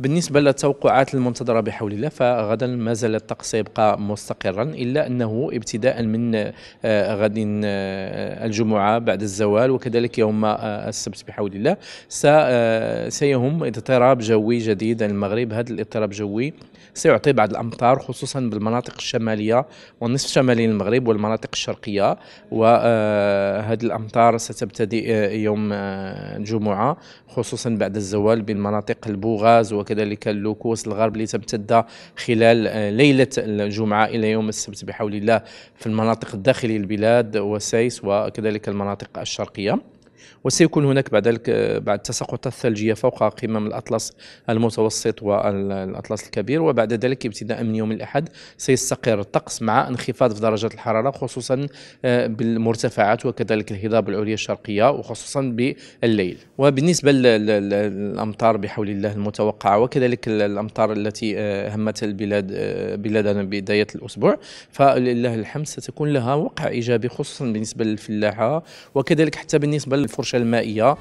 بالنسبة للتوقعات المنتظرة بحول الله فغدا ما زال الطقس يبقى مستقرا إلا أنه ابتداء من آه، غد آه، الجمعة بعد الزوال وكذلك يوم آه، السبت بحول الله سيهم اضطراب جوي جديد المغرب هذا الاضطراب الجوي سيعطي بعض الأمطار خصوصا بالمناطق الشمالية والنصف الشمالي للمغرب والمناطق الشرقية وهذه الأمطار ستبتدئ يوم الجمعة خصوصا بعد الزوال بالمناطق البوغاز وك وكذلك اللوكوس الغرب اللي تمتد خلال آه، ليلة الجمعة إلى يوم السبت بحول الله في المناطق الداخلية للبلاد وسيس وكذلك المناطق الشرقية وسيكون هناك بعد ذلك بعد تساقط الثلجيه فوق قمم الاطلس المتوسط والاطلس الكبير وبعد ذلك ابتداء من يوم الاحد سيستقر الطقس مع انخفاض في درجات الحراره خصوصا آه، بالمرتفعات وكذلك الهضاب العليا الشرقيه وخصوصا بالليل وبالنسبه للامطار بحول الله المتوقعه وكذلك الامطار التي آه، همت البلاد آه، بلادنا بدايه الاسبوع فلله الحمد ستكون لها وقع ايجابي خصوصا بالنسبه للفلاحه وكذلك حتى بالنسبه الفرشة المائية